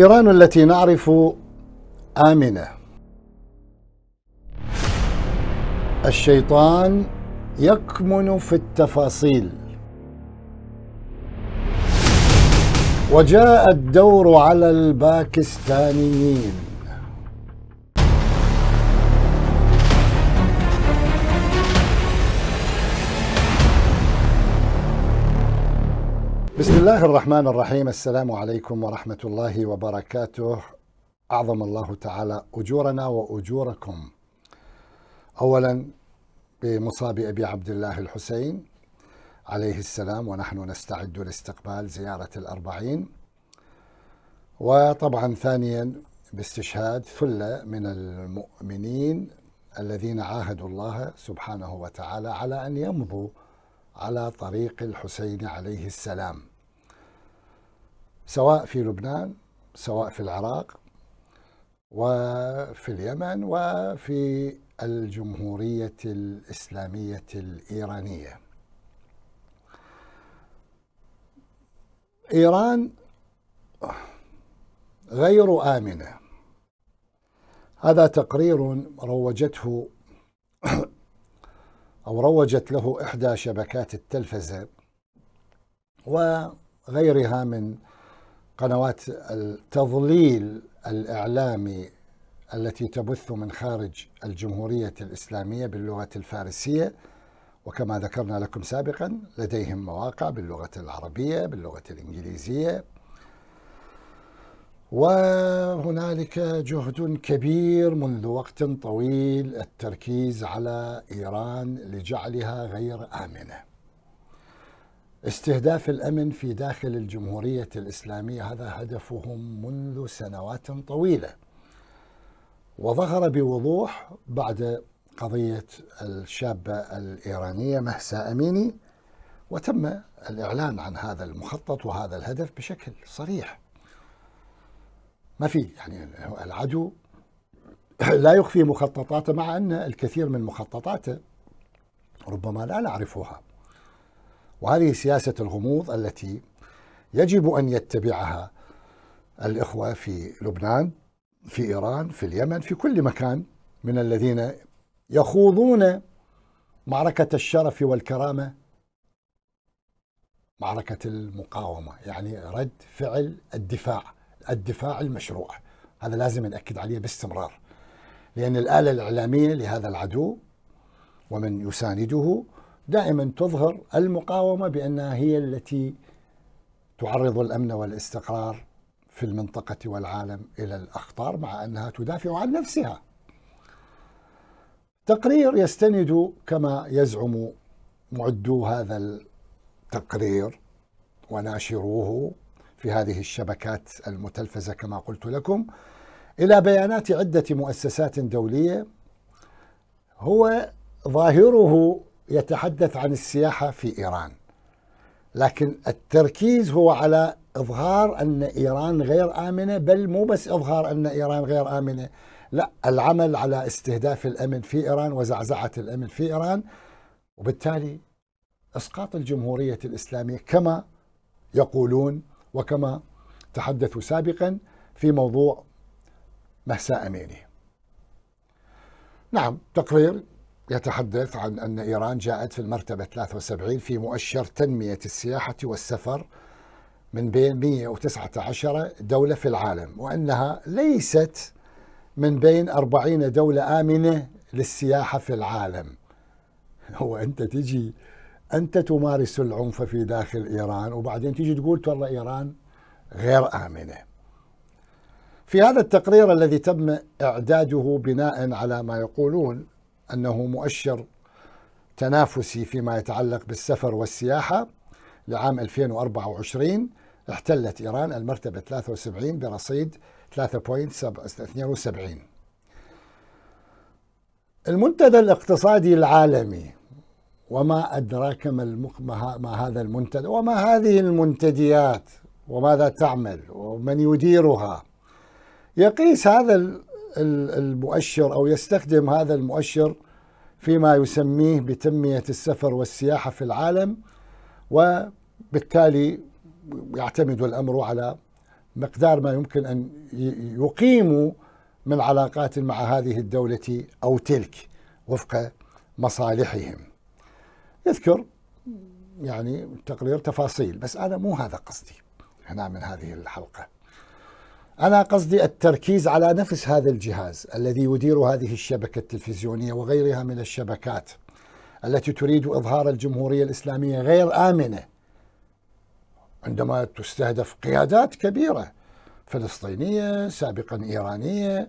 إيران التي نعرف آمنة الشيطان يكمن في التفاصيل وجاء الدور على الباكستانيين بسم الله الرحمن الرحيم السلام عليكم ورحمة الله وبركاته أعظم الله تعالى أجورنا وأجوركم أولا بمصاب أبي عبد الله الحسين عليه السلام ونحن نستعد لاستقبال زيارة الأربعين وطبعا ثانيا باستشهاد ثلة من المؤمنين الذين عاهدوا الله سبحانه وتعالى على أن يمضوا على طريق الحسين عليه السلام سواء في لبنان سواء في العراق وفي اليمن وفي الجمهورية الإسلامية الإيرانية إيران غير آمنة هذا تقرير روجته أو روجت له إحدى شبكات التلفزة وغيرها من قنوات التضليل الإعلامي التي تبث من خارج الجمهورية الإسلامية باللغة الفارسية وكما ذكرنا لكم سابقا لديهم مواقع باللغة العربية باللغة الإنجليزية وهنالك جهد كبير منذ وقت طويل التركيز على إيران لجعلها غير آمنة استهداف الامن في داخل الجمهوريه الاسلاميه هذا هدفهم منذ سنوات طويله وظهر بوضوح بعد قضيه الشابه الايرانيه مهسا اميني وتم الاعلان عن هذا المخطط وهذا الهدف بشكل صريح ما في يعني العدو لا يخفي مخططاته مع ان الكثير من مخططاته ربما لا نعرفها وهذه سياسة الغموض التي يجب أن يتبعها الإخوة في لبنان في إيران في اليمن في كل مكان من الذين يخوضون معركة الشرف والكرامة معركة المقاومة يعني رد فعل الدفاع الدفاع المشروع هذا لازم نأكد عليه باستمرار لأن الآلة الإعلامية لهذا العدو ومن يسانده دائما تظهر المقاومه بانها هي التي تعرض الامن والاستقرار في المنطقه والعالم الى الاخطار مع انها تدافع عن نفسها. تقرير يستند كما يزعم معدو هذا التقرير وناشروه في هذه الشبكات المتلفزه كما قلت لكم الى بيانات عده مؤسسات دوليه هو ظاهره يتحدث عن السياحة في إيران لكن التركيز هو على إظهار أن إيران غير آمنة بل مو بس إظهار أن إيران غير آمنة لا العمل على استهداف الأمن في إيران وزعزعة الأمن في إيران وبالتالي إسقاط الجمهورية الإسلامية كما يقولون وكما تحدثوا سابقا في موضوع مهسا أميني نعم تقرير يتحدث عن أن إيران جاءت في المرتبة 73 في مؤشر تنمية السياحة والسفر من بين 119 دولة في العالم وأنها ليست من بين 40 دولة آمنة للسياحة في العالم هو أنت تجي أنت تمارس العنف في داخل إيران وبعدين تجي تقول ترى إيران غير آمنة في هذا التقرير الذي تم إعداده بناء على ما يقولون أنه مؤشر تنافسي فيما يتعلق بالسفر والسياحة لعام 2024 احتلت إيران المرتبة 73 برصيد 3.72 المنتدى الاقتصادي العالمي وما أدراك ما, ما هذا المنتدى وما هذه المنتديات وماذا تعمل ومن يديرها يقيس هذا المؤشر أو يستخدم هذا المؤشر فيما يسميه بتنمية السفر والسياحة في العالم وبالتالي يعتمد الأمر على مقدار ما يمكن أن يقيموا من علاقات مع هذه الدولة أو تلك وفق مصالحهم يذكر يعني التقرير تفاصيل بس أنا مو هذا قصدي هنا من هذه الحلقة أنا قصدي التركيز على نفس هذا الجهاز الذي يدير هذه الشبكة التلفزيونية وغيرها من الشبكات التي تريد إظهار الجمهورية الإسلامية غير آمنة عندما تستهدف قيادات كبيرة فلسطينية سابقا إيرانية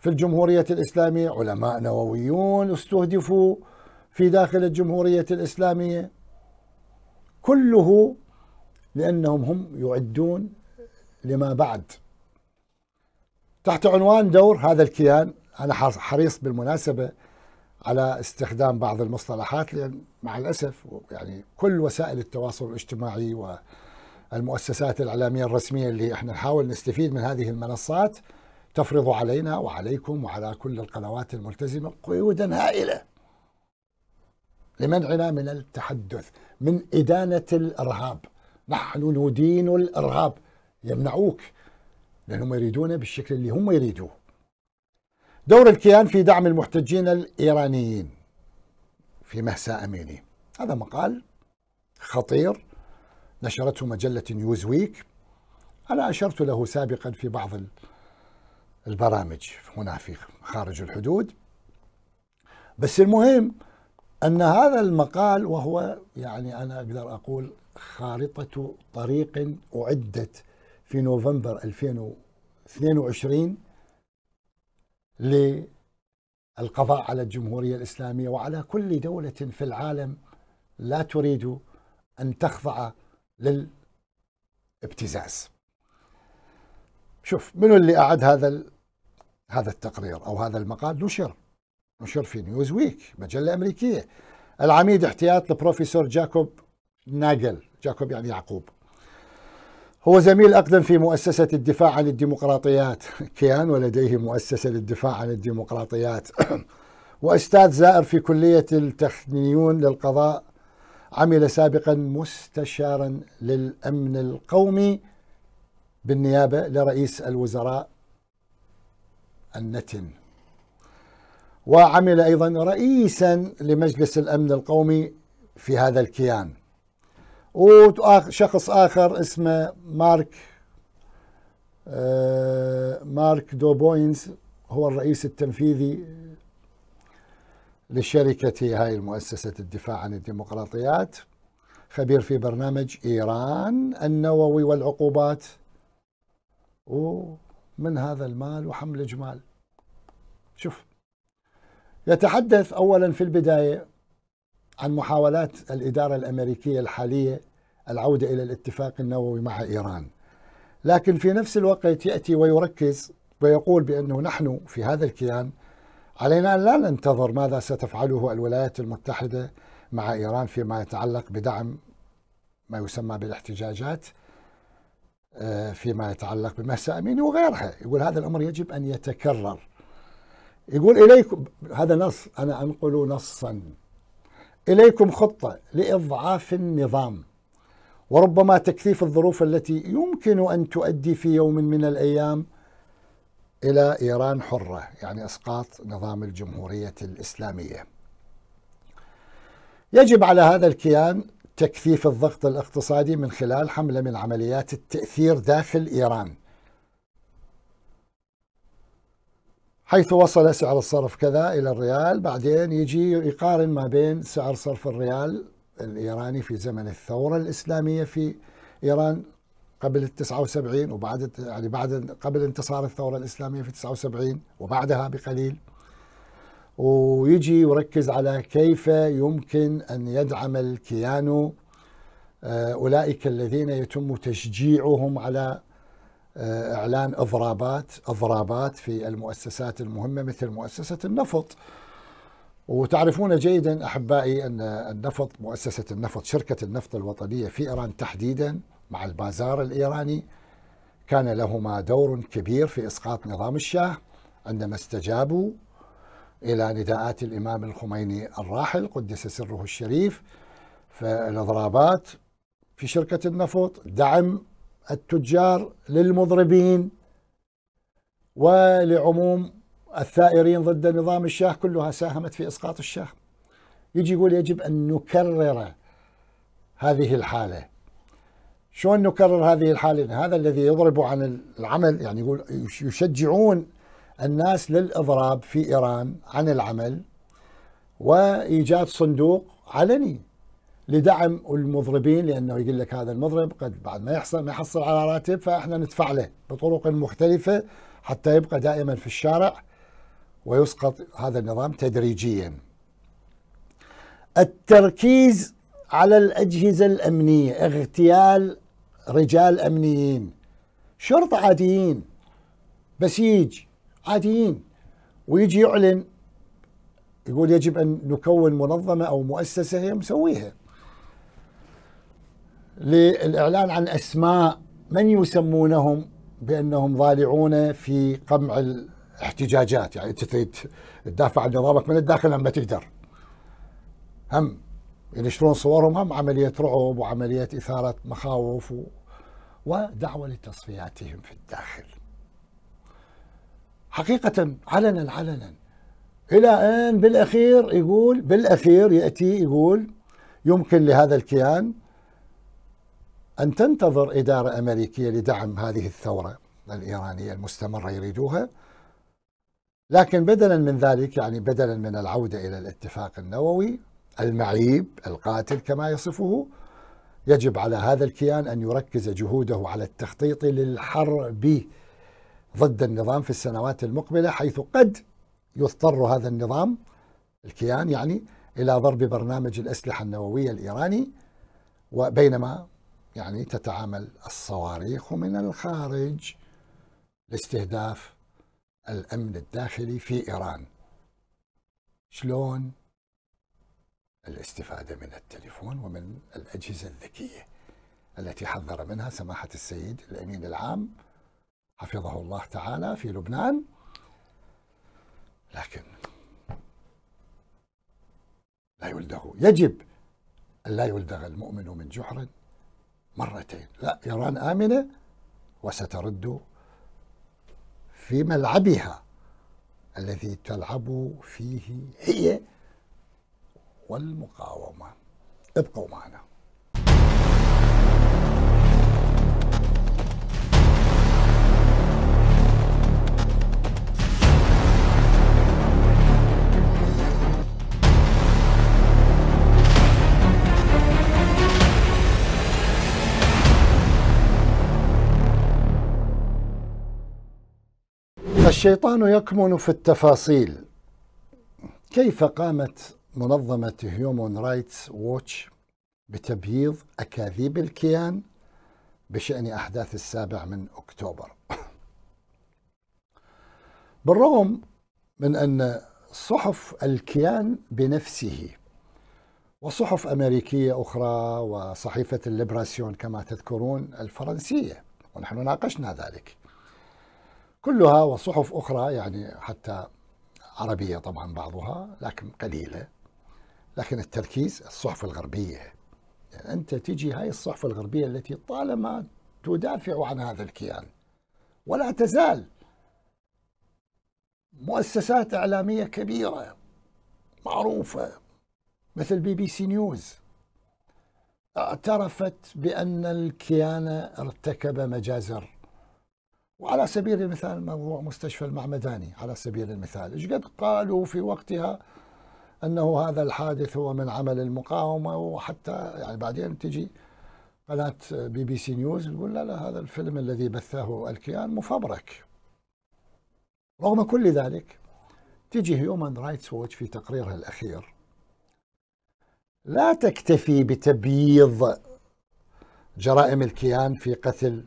في الجمهورية الإسلامية علماء نوويون استهدفوا في داخل الجمهورية الإسلامية كله لأنهم هم يعدون لما بعد تحت عنوان دور هذا الكيان أنا حريص بالمناسبة على استخدام بعض المصطلحات لأن مع الأسف يعني كل وسائل التواصل الاجتماعي والمؤسسات الإعلامية الرسمية اللي احنا نحاول نستفيد من هذه المنصات تفرض علينا وعليكم وعلى كل القنوات الملتزمة قيودا هائلة لمنعنا من التحدث من إدانة الإرهاب نحن ندين الإرهاب يمنعوك لأنهم يريدونه بالشكل اللي هم يريدوه دور الكيان في دعم المحتجين الإيرانيين في مهسا أميني هذا مقال خطير نشرته مجلة نيوزويك أنا أشرت له سابقا في بعض البرامج هنا في خارج الحدود بس المهم أن هذا المقال وهو يعني أنا أقدر أقول خارطة طريق أعدت في نوفمبر 2022 للقضاء على الجمهورية الإسلامية وعلى كل دولة في العالم لا تريد أن تخضع للابتزاز شوف منو اللي أعد هذا هذا التقرير أو هذا المقال نشر نشر في نيوز ويك مجلة أمريكية العميد احتياط البروفيسور جاكوب ناجل جاكوب يعني يعقوب هو زميل أقدم في مؤسسة الدفاع عن الديمقراطيات كيان ولديه مؤسسة للدفاع عن الديمقراطيات وأستاذ زائر في كلية التخنيون للقضاء عمل سابقا مستشارا للأمن القومي بالنيابة لرئيس الوزراء النتن وعمل أيضا رئيسا لمجلس الأمن القومي في هذا الكيان وشخص آخر اسمه مارك آه، مارك دوبوينز هو الرئيس التنفيذي للشركة هاي المؤسسة الدفاع عن الديمقراطيات خبير في برنامج إيران النووي والعقوبات ومن هذا المال وحمل جمال شوف يتحدث أولا في البداية عن محاولات الإدارة الأمريكية الحالية العودة إلى الاتفاق النووي مع إيران لكن في نفس الوقت يأتي ويركز ويقول بأنه نحن في هذا الكيان علينا أن لا ننتظر ماذا ستفعله الولايات المتحدة مع إيران فيما يتعلق بدعم ما يسمى بالاحتجاجات آه، فيما يتعلق بمهسا اميني وغيرها، يقول هذا الامر يجب ان يتكرر. يقول اليكم هذا نص انا انقل نصا إليكم خطة لإضعاف النظام وربما تكثيف الظروف التي يمكن أن تؤدي في يوم من الأيام إلى إيران حرة يعني إسقاط نظام الجمهورية الإسلامية يجب على هذا الكيان تكثيف الضغط الاقتصادي من خلال حملة من عمليات التأثير داخل إيران حيث وصل سعر الصرف كذا إلى الريال بعدين يجي يقارن ما بين سعر صرف الريال الإيراني في زمن الثورة الإسلامية في إيران قبل ال 79 وبعد يعني بعد قبل انتصار الثوره الاسلاميه في 79 وبعدها بقليل ويجي يركز على كيف يمكن ان يدعم الكيانو آه، اولئك الذين يتم تشجيعهم على آه، اعلان اضرابات اضرابات في المؤسسات المهمه مثل مؤسسه النفط وتعرفون جيدا احبائي ان النفط مؤسسه النفط شركه النفط الوطنيه في ايران تحديدا مع البازار الايراني كان لهما دور كبير في اسقاط نظام الشاه عندما استجابوا الى نداءات الامام الخميني الراحل قدس سره الشريف فالاضرابات في شركه النفط دعم التجار للمضربين ولعموم الثائرين ضد نظام الشاه كلها ساهمت في اسقاط الشاه. يجي يقول يجب ان نكرر هذه الحاله. شلون نكرر هذه الحاله؟ هذا الذي يضرب عن العمل يعني يقول يشجعون الناس للاضراب في ايران عن العمل وايجاد صندوق علني لدعم المضربين لانه يقول لك هذا المضرب قد بعد ما يحصل ما يحصل على راتب فاحنا ندفع له بطرق مختلفه حتى يبقى دائما في الشارع ويسقط هذا النظام تدريجيا. التركيز على الاجهزه الامنيه، اغتيال رجال امنيين شرطه عاديين بسيج عاديين ويجي يعلن يقول يجب ان نكون منظمه او مؤسسه هي مسويها للإعلان عن أسماء من يسمونهم بأنهم ضالعون في قمع الاحتجاجات يعني أنت تريد تدافع عن نظامك من الداخل لما تقدر هم ينشرون صورهم هم عملية رعب وعملية إثارة مخاوف و... ودعوة لتصفياتهم في الداخل حقيقة علنا علنا إلى أن بالأخير يقول بالأخير يأتي يقول يمكن لهذا الكيان أن تنتظر إدارة أمريكية لدعم هذه الثورة الإيرانية المستمرة يريدوها لكن بدلا من ذلك يعني بدلا من العودة إلى الاتفاق النووي المعيب القاتل كما يصفه يجب على هذا الكيان أن يركز جهوده على التخطيط للحرب ضد النظام في السنوات المقبلة حيث قد يضطر هذا النظام الكيان يعني إلى ضرب برنامج الأسلحة النووية الإيراني وبينما يعني تتعامل الصواريخ من الخارج لاستهداف الأمن الداخلي في إيران شلون الاستفادة من التليفون ومن الأجهزة الذكية التي حذر منها سماحة السيد الأمين العام حفظه الله تعالى في لبنان لكن لا يلدغ يجب أن لا يلدغ المؤمن من جحر مرتين لا إيران آمنة وسترد في ملعبها الذي تلعب فيه هي والمقاومة ابقوا معنا الشيطان يكمن في التفاصيل كيف قامت منظمة هيومن رايتس ووتش بتبييض أكاذيب الكيان بشأن أحداث السابع من أكتوبر بالرغم من أن صحف الكيان بنفسه وصحف أمريكية أخرى وصحيفة الليبراسيون كما تذكرون الفرنسية ونحن ناقشنا ذلك كلها وصحف أخرى يعني حتى عربية طبعا بعضها لكن قليلة لكن التركيز الصحف الغربية يعني أنت تجي هاي الصحف الغربية التي طالما تدافع عن هذا الكيان ولا تزال مؤسسات إعلامية كبيرة معروفة مثل بي بي سي نيوز اعترفت بأن الكيان ارتكب مجازر وعلى سبيل المثال موضوع مستشفى المعمداني على سبيل المثال ايش قد قالوا في وقتها انه هذا الحادث هو من عمل المقاومه وحتى يعني بعدين تجي قناه بي بي سي نيوز تقول لا لا هذا الفيلم الذي بثه الكيان مفبرك رغم كل ذلك تجي هيومن رايتس ووتش في تقريرها الاخير لا تكتفي بتبييض جرائم الكيان في قتل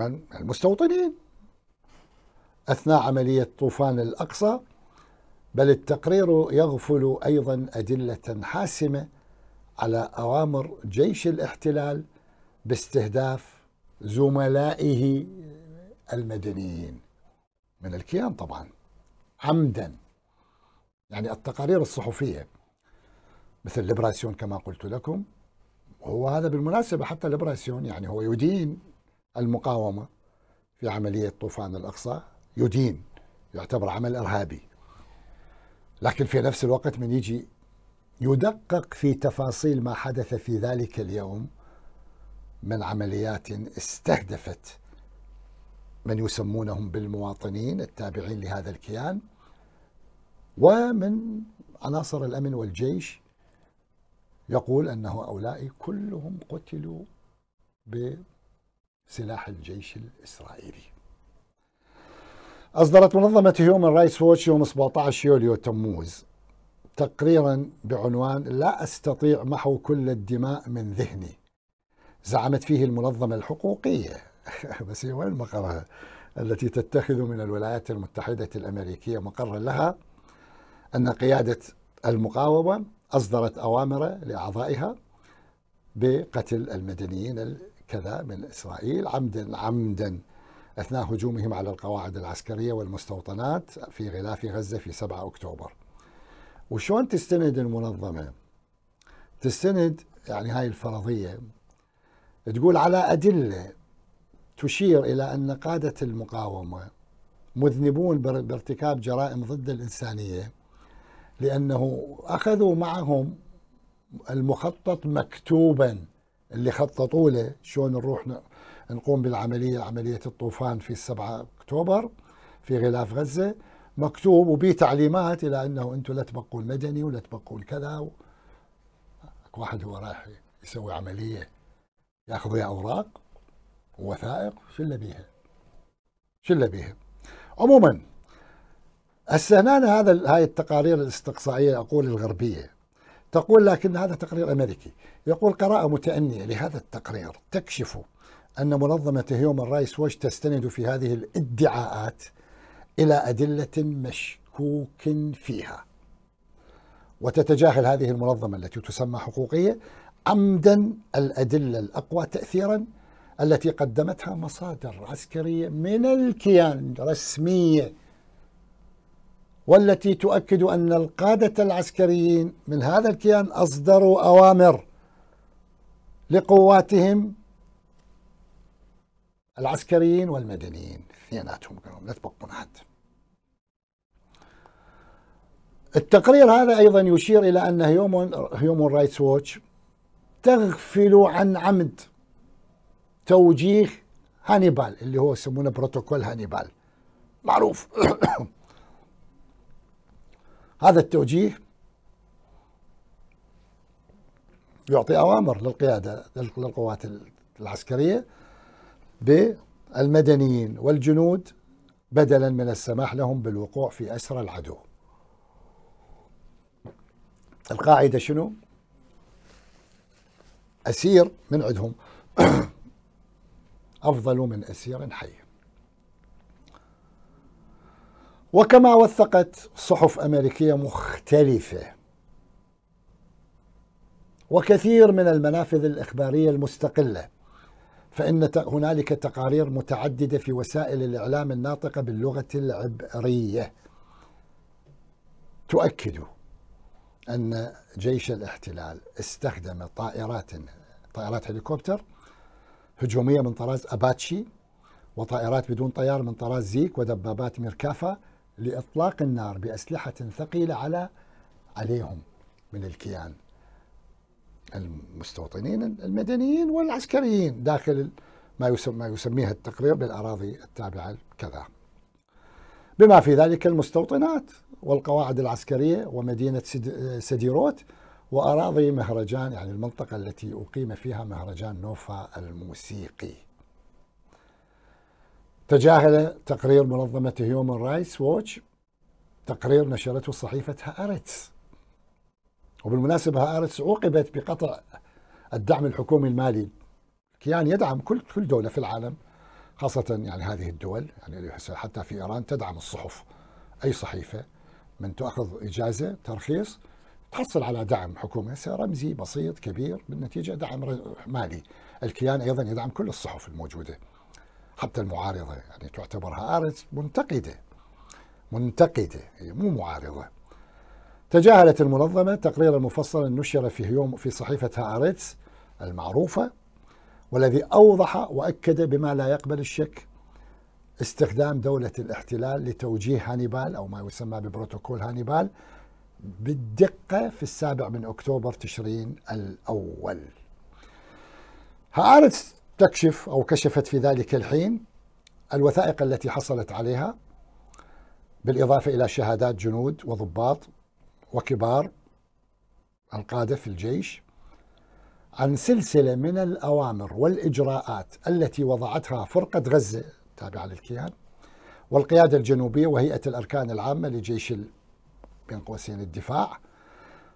من المستوطنين أثناء عملية طوفان الأقصى بل التقرير يغفل أيضا أدلة حاسمة على أوامر جيش الاحتلال باستهداف زملائه المدنيين من الكيان طبعا عمدا يعني التقارير الصحفية مثل ليبراسيون كما قلت لكم هو هذا بالمناسبة حتى ليبراسيون يعني هو يدين المقاومة في عملية طوفان الأقصى يدين يعتبر عمل إرهابي لكن في نفس الوقت من يجي يدقق في تفاصيل ما حدث في ذلك اليوم من عمليات استهدفت من يسمونهم بالمواطنين التابعين لهذا الكيان ومن عناصر الامن والجيش يقول انه هؤلاء كلهم قتلوا سلاح الجيش الإسرائيلي أصدرت منظمة هيومن رايتس ووتش يوم 17 يوليو تموز تقريرا بعنوان لا أستطيع محو كل الدماء من ذهني زعمت فيه المنظمة الحقوقية بس هي وين مقرها التي تتخذ من الولايات المتحدة الأمريكية مقرا لها أن قيادة المقاومة أصدرت أوامر لأعضائها بقتل المدنيين كذا من إسرائيل عمدا عمدا أثناء هجومهم على القواعد العسكرية والمستوطنات في غلاف غزة في 7 أكتوبر وشون تستند المنظمة تستند يعني هاي الفرضية تقول على أدلة تشير إلى أن قادة المقاومة مذنبون بارتكاب جرائم ضد الإنسانية لأنه أخذوا معهم المخطط مكتوبا اللي خططوا له شلون نروح نقوم بالعمليه عمليه الطوفان في 7 اكتوبر في غلاف غزه مكتوب وبي تعليمات الى انه انتم لا تبقوا المدني ولا تبقوا كذا و... واحد هو رايح يسوي عمليه ياخذ وياه اوراق ووثائق شو اللي بيها؟ شو اللي بيها؟ عموما هسه هذا هاي التقارير الاستقصائيه اقول الغربيه تقول لكن هذا تقرير أمريكي يقول قراءة متأنية لهذا التقرير تكشف أن منظمة هيومن رايس ووش تستند في هذه الادعاءات إلى أدلة مشكوك فيها وتتجاهل هذه المنظمة التي تسمى حقوقية عمدا الأدلة الأقوى تأثيرا التي قدمتها مصادر عسكرية من الكيان رسمية والتي تؤكد أن القادة العسكريين من هذا الكيان أصدروا أوامر لقواتهم العسكريين والمدنيين اثنيناتهم لا تبقون أحد التقرير هذا أيضا يشير إلى أن هيومون, هيومن رايتس ووتش تغفل عن عمد توجيه هانيبال اللي هو يسمونه بروتوكول هانيبال معروف هذا التوجيه يعطي أوامر للقيادة للقوات العسكرية بالمدنيين والجنود بدلا من السماح لهم بالوقوع في أسرى العدو القاعدة شنو؟ أسير من عندهم أفضل من أسير حي وكما وثقت صحف أمريكية مختلفة وكثير من المنافذ الإخبارية المستقلة فإن هنالك تقارير متعددة في وسائل الإعلام الناطقة باللغة العبرية تؤكد أن جيش الاحتلال استخدم طائرات طائرات هليكوبتر هجومية من طراز أباتشي وطائرات بدون طيار من طراز زيك ودبابات ميركافا لإطلاق النار بأسلحة ثقيلة على عليهم من الكيان المستوطنين المدنيين والعسكريين داخل ما ما يسميها التقرير بالأراضي التابعة كذا بما في ذلك المستوطنات والقواعد العسكرية ومدينة سديروت وأراضي مهرجان يعني المنطقة التي أقيم فيها مهرجان نوفا الموسيقي تجاهل تقرير منظمة هيومن رايتس ووتش تقرير نشرته صحيفة هآرتس وبالمناسبة هآرتس عوقبت بقطع الدعم الحكومي المالي كيان يدعم كل كل دولة في العالم خاصة يعني هذه الدول يعني حتى في إيران تدعم الصحف أي صحيفة من تأخذ إجازة ترخيص تحصل على دعم حكومي رمزي بسيط كبير بالنتيجة دعم مالي الكيان أيضا يدعم كل الصحف الموجودة حتى المعارضة يعني تعتبر هآرس منتقدة منتقدة هي مو معارضة تجاهلت المنظمة تقريرا مفصلا نشر في يوم في صحيفة هآرتس المعروفة والذي أوضح وأكد بما لا يقبل الشك استخدام دولة الاحتلال لتوجيه هانيبال أو ما يسمى ببروتوكول هانيبال بالدقة في السابع من أكتوبر تشرين الأول هآرتس تكشف أو كشفت في ذلك الحين الوثائق التي حصلت عليها بالإضافة إلى شهادات جنود وضباط وكبار القادة في الجيش عن سلسلة من الأوامر والإجراءات التي وضعتها فرقة غزة التابعة للكيان والقيادة الجنوبية وهيئة الأركان العامة لجيش بين قوسين الدفاع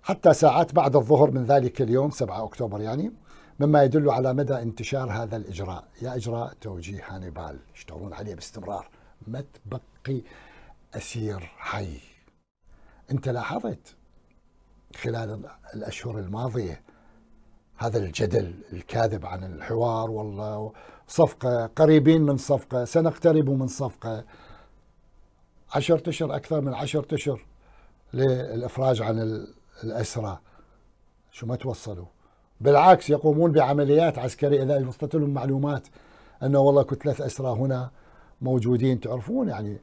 حتى ساعات بعد الظهر من ذلك اليوم 7 أكتوبر يعني مما يدل على مدى انتشار هذا الإجراء يا إجراء توجيه هانيبال يشتغلون عليه باستمرار ما تبقي أسير حي أنت لاحظت خلال الأشهر الماضية هذا الجدل الكاذب عن الحوار والله صفقة قريبين من صفقة سنقترب من صفقة عشر أشهر أكثر من عشر أشهر للإفراج عن الأسرى شو ما توصلوا بالعكس يقومون بعمليات عسكرية إذا وصلت لهم معلومات أنه والله كتلة أسرى هنا موجودين تعرفون يعني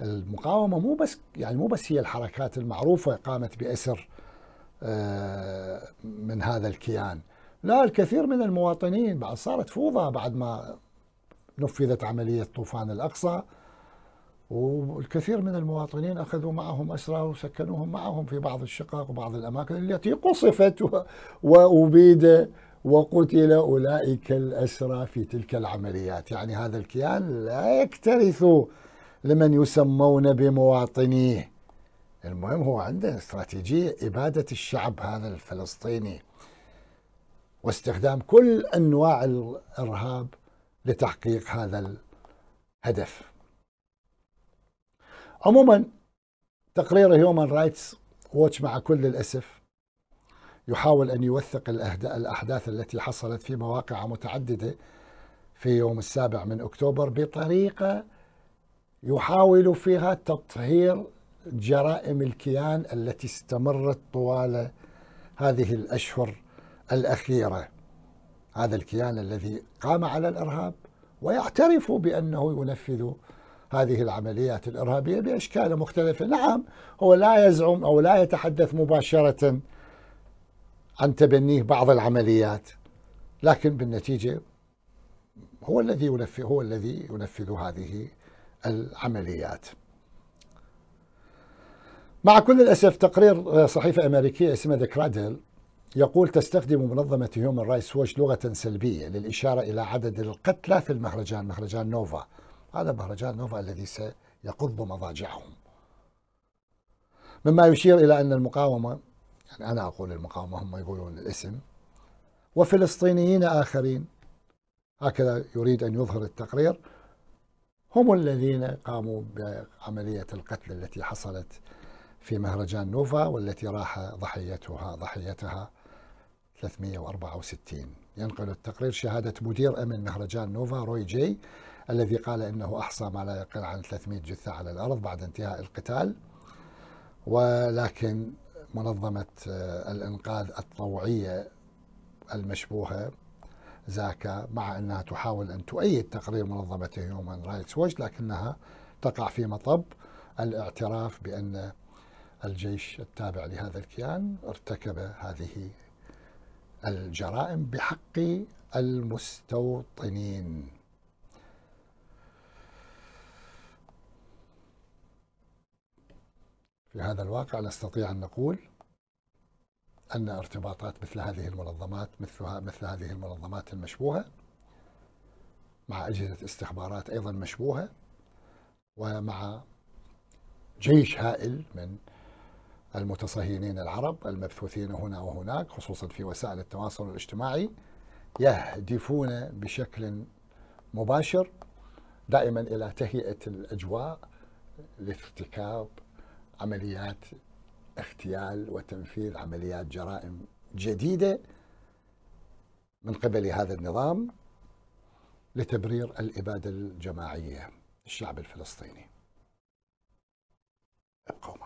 المقاومة مو بس يعني مو بس هي الحركات المعروفة قامت بأسر آه، من هذا الكيان لا الكثير من المواطنين بعد صارت فوضى بعد ما نفذت عملية طوفان الأقصى والكثير من المواطنين أخذوا معهم أسرى وسكنوهم معهم في بعض الشقق وبعض الأماكن التي قصفت وأبيد وقتل أولئك الأسرى في تلك العمليات يعني هذا الكيان لا يكترث لمن يسمون بمواطنيه المهم هو عنده استراتيجية إبادة الشعب هذا الفلسطيني واستخدام كل أنواع الإرهاب لتحقيق هذا الهدف عموما تقرير هيومن رايتس ووتش مع كل الأسف يحاول أن يوثق الأحداث التي حصلت في مواقع متعددة في يوم السابع من أكتوبر بطريقة يحاول فيها تطهير جرائم الكيان التي استمرت طوال هذه الأشهر الأخيرة هذا الكيان الذي قام على الإرهاب ويعترف بأنه ينفذ هذه العمليات الإرهابية بأشكال مختلفة نعم هو لا يزعم أو لا يتحدث مباشرة عن تبنيه بعض العمليات لكن بالنتيجة هو الذي ينفذ هو الذي ينفذ هذه العمليات مع كل الأسف تقرير صحيفة أمريكية اسمها ذا كرادل يقول تستخدم منظمة هيومن رايتس ووش لغة سلبية للإشارة إلى عدد القتلى في المهرجان مهرجان نوفا هذا مهرجان نوفا الذي سيقض مضاجعهم مما يشير إلى أن المقاومة يعني أنا أقول المقاومة هم يقولون الاسم وفلسطينيين آخرين هكذا يريد أن يظهر التقرير هم الذين قاموا بعملية القتل التي حصلت في مهرجان نوفا والتي راح ضحيتها ضحيتها 364 ينقل التقرير شهادة مدير أمن مهرجان نوفا روي جي الذي قال إنه أحصى ما لا يقل عن 300 جثة على الأرض بعد انتهاء القتال ولكن منظمة آه، الإنقاذ الطوعيه المشبوهة زاكا مع أنها تحاول أن تؤيد تقرير منظمة هيومن رايتس ووتش لكنها تقع في مطب الاعتراف بأن الجيش التابع لهذا الكيان ارتكب هذه الجرائم بحق المستوطنين في هذا الواقع نستطيع أن نقول أن ارتباطات مثل هذه المنظمات مثلها مثل هذه المنظمات المشبوهة مع أجهزة استخبارات أيضا مشبوهة ومع جيش هائل من المتصهينين العرب المبثوثين هنا وهناك خصوصا في وسائل التواصل الاجتماعي يهدفون بشكل مباشر دائما الى تهيئه الاجواء لارتكاب عمليات اغتيال وتنفيذ عمليات جرائم جديده من قبل هذا النظام لتبرير الاباده الجماعيه الشعب الفلسطيني. ابقوا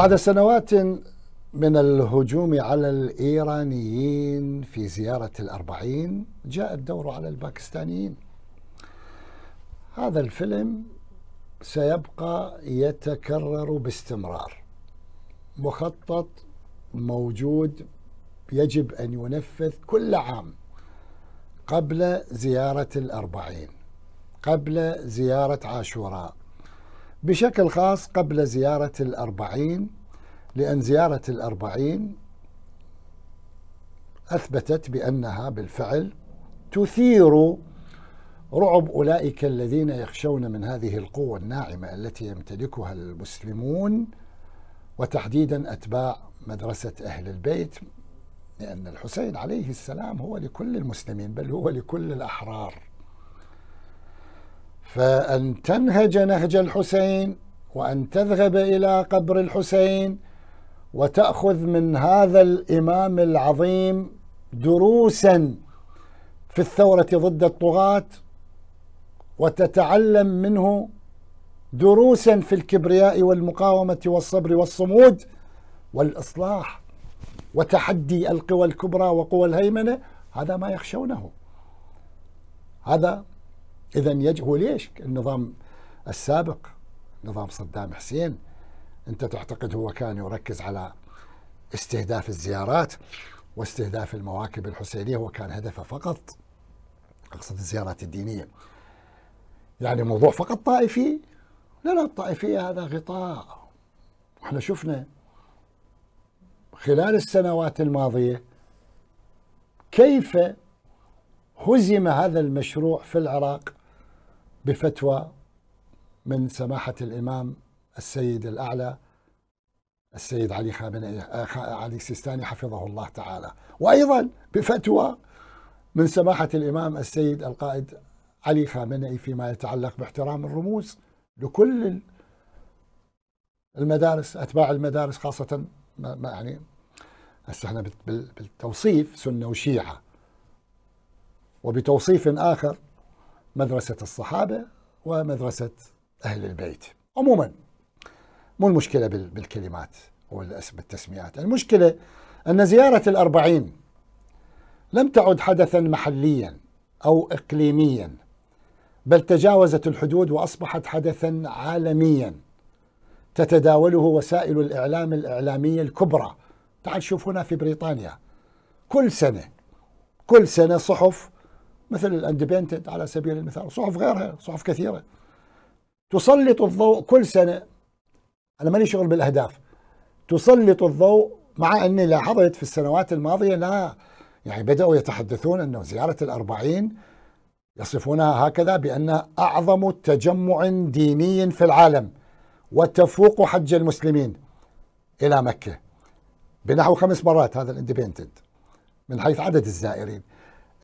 بعد سنوات من الهجوم على الإيرانيين في زيارة الأربعين جاء الدور على الباكستانيين هذا الفيلم سيبقى يتكرر باستمرار مخطط موجود يجب أن ينفذ كل عام قبل زيارة الأربعين قبل زيارة عاشوراء بشكل خاص قبل زيارة الأربعين لأن زيارة الأربعين أثبتت بأنها بالفعل تثير رعب أولئك الذين يخشون من هذه القوة الناعمة التي يمتلكها المسلمون وتحديدا أتباع مدرسة أهل البيت لأن الحسين عليه السلام هو لكل المسلمين بل هو لكل الأحرار فأن تنهج نهج الحسين وأن تذهب إلى قبر الحسين وتأخذ من هذا الإمام العظيم دروسا في الثورة ضد الطغاة وتتعلم منه دروسا في الكبرياء والمقاومة والصبر والصمود والإصلاح وتحدي القوى الكبرى وقوى الهيمنة هذا ما يخشونه هذا اذا يجب هو ليش النظام السابق نظام صدام حسين انت تعتقد هو كان يركز على استهداف الزيارات واستهداف المواكب الحسينيه هو كان هدفه فقط اقصد الزيارات الدينيه يعني موضوع فقط طائفي لا لا الطائفيه هذا غطاء واحنا شفنا خلال السنوات الماضيه كيف هزم هذا المشروع في العراق بفتوى من سماحة الإمام السيد الأعلى السيد علي خامنئي إيه، آه، علي السيستاني حفظه الله تعالى وأيضا بفتوى من سماحة الإمام السيد القائد علي خامنئي إيه فيما يتعلق باحترام الرموز لكل المدارس أتباع المدارس خاصة ما يعني هسه احنا بالتوصيف سنة وشيعة وبتوصيف آخر مدرسة الصحابة ومدرسة أهل البيت عموما مو المشكلة بالكلمات والتسميات المشكلة أن زيارة الأربعين لم تعد حدثا محليا أو إقليميا بل تجاوزت الحدود وأصبحت حدثا عالميا تتداوله وسائل الإعلام الإعلامية الكبرى تعال شوف هنا في بريطانيا كل سنة كل سنة صحف مثل الاندبندنت على سبيل المثال وصحف غيرها صحف كثيرة تسلط الضوء كل سنة أنا ماني شغل بالأهداف تسلط الضوء مع أني لاحظت في السنوات الماضية لا يعني بدأوا يتحدثون أنه زيارة الأربعين يصفونها هكذا بأنها أعظم تجمع ديني في العالم وتفوق حج المسلمين إلى مكة بنحو خمس مرات هذا الاندبندنت من حيث عدد الزائرين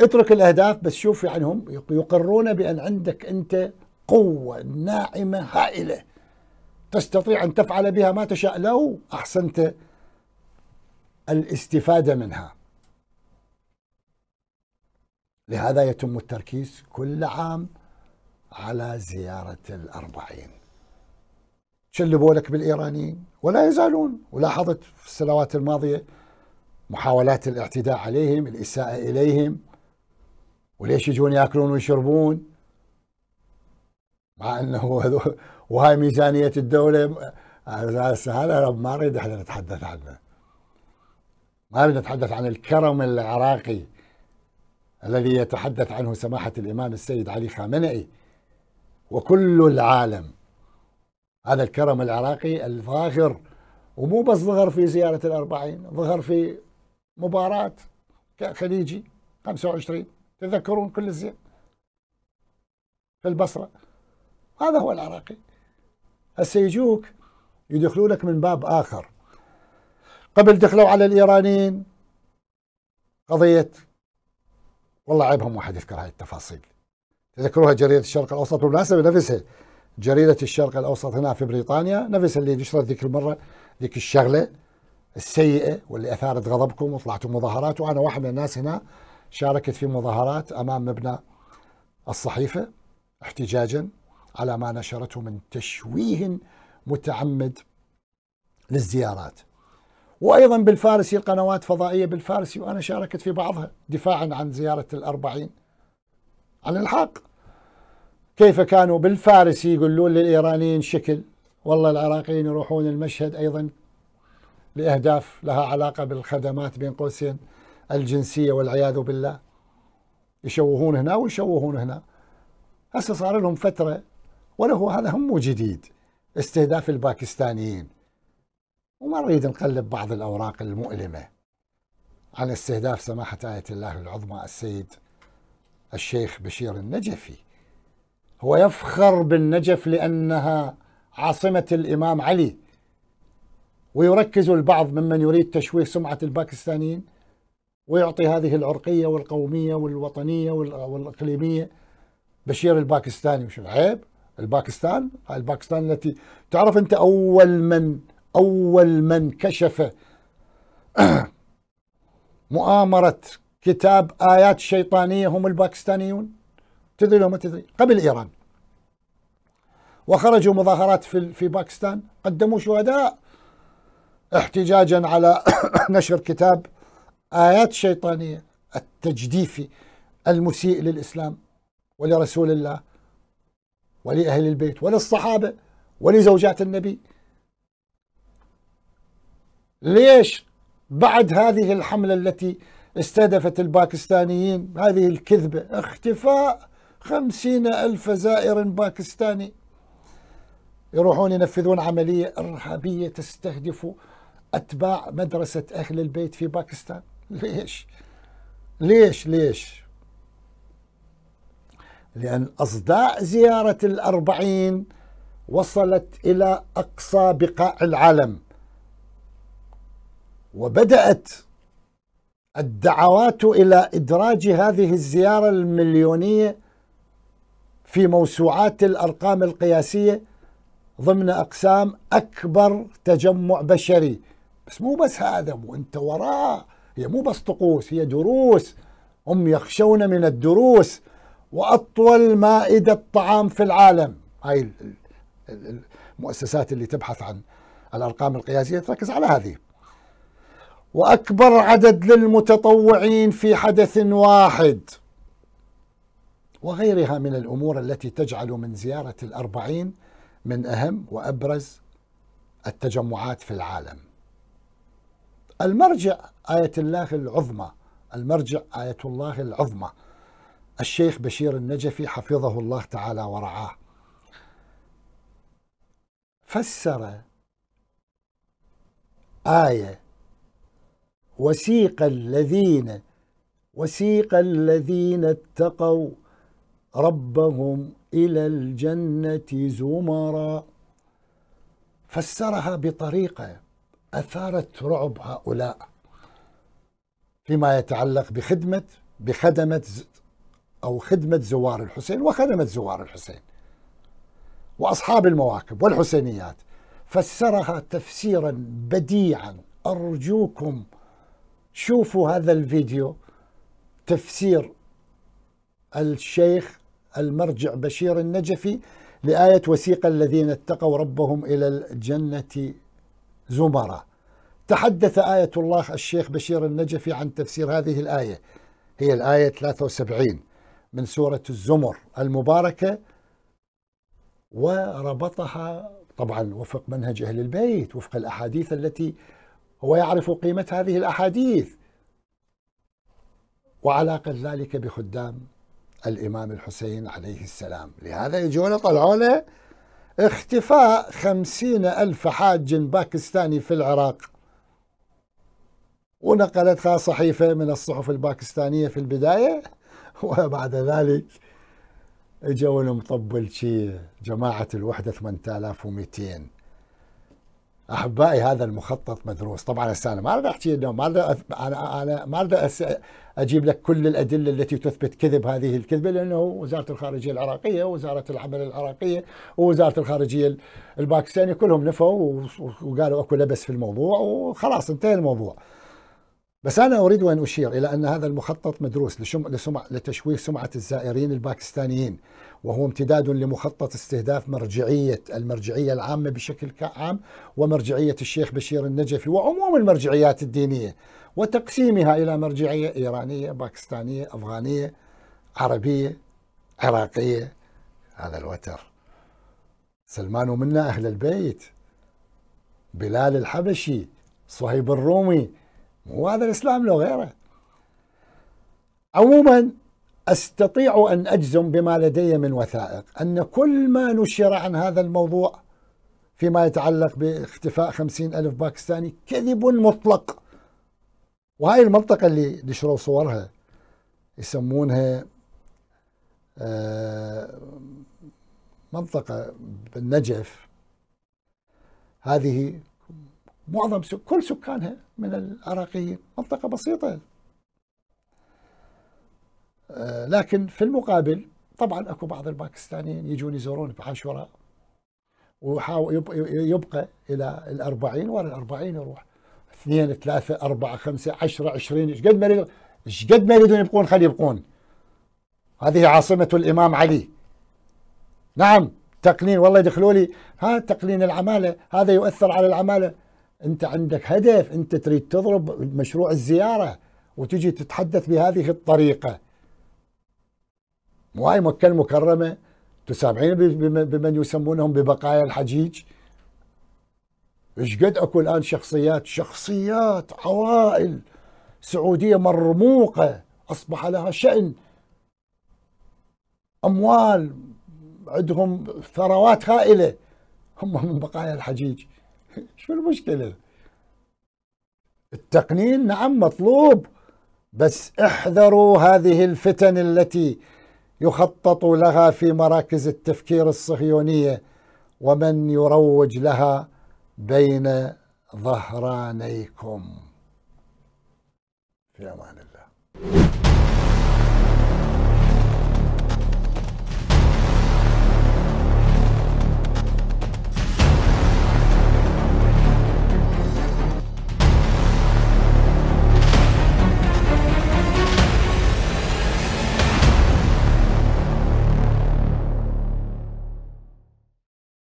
اترك الاهداف بس شوف يعني هم يقرون بان عندك انت قوه ناعمه هائله تستطيع ان تفعل بها ما تشاء لو احسنت الاستفاده منها. لهذا يتم التركيز كل عام على زياره الاربعين. شلبوا لك بالايرانيين ولا يزالون ولاحظت في السنوات الماضيه محاولات الاعتداء عليهم، الاساءه اليهم، وليش يجون ياكلون ويشربون مع انه وهاي ميزانيه الدوله هذا ما اريد احنا نتحدث عنه ما اريد نتحدث عن الكرم العراقي الذي يتحدث عنه سماحه الامام السيد علي خامنئي وكل العالم هذا الكرم العراقي الفاخر ومو بس ظهر في زيارة الأربعين ظهر في مباراة خليجي 25 تذكرون كل الزين في البصرة هذا هو العراقي هسه يجوك يدخلونك من باب آخر قبل دخلوا على الإيرانيين قضية والله عيبهم واحد يذكر هاي التفاصيل تذكروها جريدة الشرق الأوسط بالمناسبة نفسها جريدة الشرق الأوسط هنا في بريطانيا نفسها اللي نشرت ذيك المرة ذيك الشغلة السيئة واللي أثارت غضبكم وطلعتوا مظاهرات وأنا واحد من الناس هنا شاركت في مظاهرات أمام مبنى الصحيفة احتجاجا على ما نشرته من تشويه متعمد للزيارات وأيضا بالفارسي قنوات فضائية بالفارسي وأنا شاركت في بعضها دفاعا عن زيارة الأربعين عن الحق كيف كانوا بالفارسي يقولون للإيرانيين شكل والله العراقيين يروحون المشهد أيضا لأهداف لها علاقة بالخدمات بين قوسين الجنسيه والعياذ بالله يشوهون هنا ويشوهون هنا هسه صار لهم فتره ولا هو هذا هم جديد استهداف الباكستانيين وما نريد نقلب بعض الاوراق المؤلمه عن استهداف سماحه ايه الله العظمى السيد الشيخ بشير النجفي هو يفخر بالنجف لانها عاصمه الامام علي ويركز البعض ممن يريد تشويه سمعه الباكستانيين ويعطي هذه العرقية والقومية والوطنية والإقليمية بشير الباكستاني وش العيب الباكستان الباكستان التي تعرف أنت أول من أول من كشف مؤامرة كتاب آيات شيطانية هم الباكستانيون تدري لو ما تدري قبل إيران وخرجوا مظاهرات في في باكستان قدموا شهداء احتجاجا على نشر كتاب آيات شيطانية التجديفي المسيء للإسلام ولرسول الله ولأهل البيت وللصحابة ولزوجات النبي ليش بعد هذه الحملة التي استهدفت الباكستانيين هذه الكذبة اختفاء خمسين ألف زائر باكستاني يروحون ينفذون عملية إرهابية تستهدف أتباع مدرسة أهل البيت في باكستان ليش ليش ليش لأن أصداء زيارة الأربعين وصلت إلى أقصى بقاع العالم وبدأت الدعوات إلى إدراج هذه الزيارة المليونية في موسوعات الأرقام القياسية ضمن أقسام أكبر تجمع بشري بس مو بس هذا وانت وراه هي مو بس طقوس هي دروس هم يخشون من الدروس واطول مائده طعام في العالم هاي المؤسسات اللي تبحث عن الارقام القياسيه تركز على هذه واكبر عدد للمتطوعين في حدث واحد وغيرها من الامور التي تجعل من زياره الاربعين من اهم وابرز التجمعات في العالم المرجع آية الله العظمى المرجع آية الله العظمى الشيخ بشير النجفي حفظه الله تعالى ورعاه فسر آية وسيق الذين وسيق الذين اتقوا ربهم إلى الجنة زمرا فسرها بطريقة أثارت رعب هؤلاء فيما يتعلق بخدمة بخدمة أو خدمة زوار الحسين وخدمة زوار الحسين وأصحاب المواكب والحسينيات فسرها تفسيرا بديعا أرجوكم شوفوا هذا الفيديو تفسير الشيخ المرجع بشير النجفي لآية وسيق الذين اتقوا ربهم إلى الجنة زمرة تحدث آية الله الشيخ بشير النجفي عن تفسير هذه الآية هي الآية 73 من سورة الزمر المباركة وربطها طبعا وفق منهج أهل البيت وفق الأحاديث التي هو يعرف قيمة هذه الأحاديث وعلاقة ذلك بخدام الإمام الحسين عليه السلام لهذا يجون طلعونا اختفاء خمسين ألف حاج باكستاني في العراق ونقلتها صحيفة من الصحف الباكستانية في البداية وبعد ذلك اجوا المطبل شي جماعة الوحدة 8200 احبائي هذا المخطط مدروس طبعا هسه انا ما اريد احكي انه ما اريد انا انا ما اريد اجيب لك كل الادله التي تثبت كذب هذه الكذبه لانه وزاره الخارجيه العراقيه ووزاره العمل العراقيه ووزاره الخارجيه الباكستانيه كلهم نفوا وقالوا اكو لبس في الموضوع وخلاص انتهى الموضوع. بس انا اريد ان اشير الى ان هذا المخطط مدروس لشم... لسمع... لتشويه سمعه الزائرين الباكستانيين وهو امتداد لمخطط استهداف مرجعية المرجعية العامة بشكل عام ومرجعية الشيخ بشير النجفي وعموم المرجعيات الدينية وتقسيمها إلى مرجعية إيرانية باكستانية أفغانية عربية عراقية هذا الوتر سلمان ومنا أهل البيت بلال الحبشي صهيب الرومي مو هذا الإسلام لو غيره عموما استطيع ان اجزم بما لدي من وثائق ان كل ما نشر عن هذا الموضوع فيما يتعلق باختفاء خمسين ألف باكستاني كذب مطلق وهاي المنطقة اللي نشروا صورها يسمونها آه، منطقة بالنجف هذه معظم كل سكانها من العراقيين منطقة بسيطة آه، لكن في المقابل طبعا اكو بعض الباكستانيين يجون يزورون بعاشوراء ويحاول يبقى الى الأربعين ورا الأربعين يروح اثنين ثلاثة أربعة خمسة عشرة عشرين ايش قد ما ايش قد ما يريدون يبقون خلي يبقون هذه عاصمة الإمام علي نعم تقنين والله يدخلوا لي ها تقنين العمالة هذا يؤثر على العمالة أنت عندك هدف أنت تريد تضرب مشروع الزيارة وتجي تتحدث بهذه الطريقة وهي مكة المكرمة تسامعين بمن يسمونهم ببقايا الحجيج ايش قد اكو الان شخصيات شخصيات عوائل سعودية مرموقة أصبح لها شأن أموال عندهم ثروات هائلة هم من بقايا الحجيج شو المشكلة التقنين نعم مطلوب بس احذروا هذه الفتن التي يخطط لها في مراكز التفكير الصهيونيه ومن يروج لها بين ظهرانيكم في امان الله